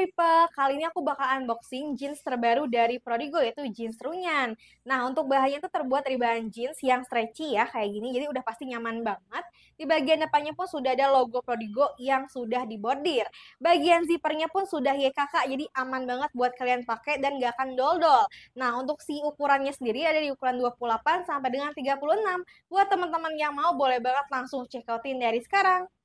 people, kali ini aku bakal unboxing jeans terbaru dari Prodigo yaitu jeans runyan. Nah, untuk bahannya itu terbuat dari bahan jeans yang stretchy ya kayak gini, jadi udah pasti nyaman banget. Di bagian depannya pun sudah ada logo Prodigo yang sudah dibordir. Bagian zippernya pun sudah YKK, ya, jadi aman banget buat kalian pakai dan gak akan dol-dol. Nah, untuk si ukurannya sendiri ada di ukuran 28 sampai dengan 36. Buat teman-teman yang mau boleh banget langsung check outin dari sekarang.